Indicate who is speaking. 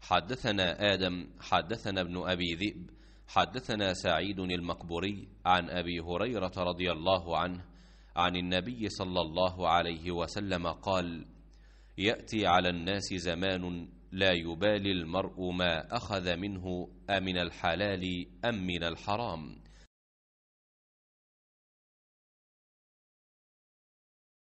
Speaker 1: حدثنا آدم حدثنا
Speaker 2: ابن أبي ذئب حدثنا سعيد المقبوري عن أبي هريرة رضي الله عنه عن النبي صلى الله عليه وسلم قال يأتي على الناس زمان لا يبالي المرء ما أخذ منه
Speaker 1: أمن الحلال أم من الحرام